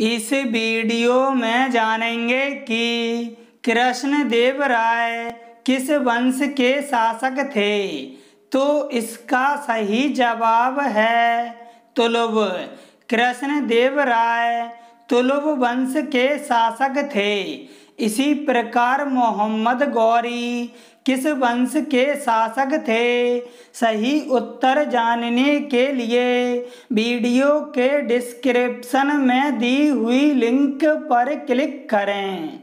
इस वीडियो में जानेंगे कि कृष्ण देव राय किस वंश के शासक थे तो इसका सही जवाब है तुलुब कृष्ण देव राय तुलुब वंश के शासक थे इसी प्रकार मोहम्मद गौरी किस वंश के शासक थे सही उत्तर जानने के लिए वीडियो के डिस्क्रिप्शन में दी हुई लिंक पर क्लिक करें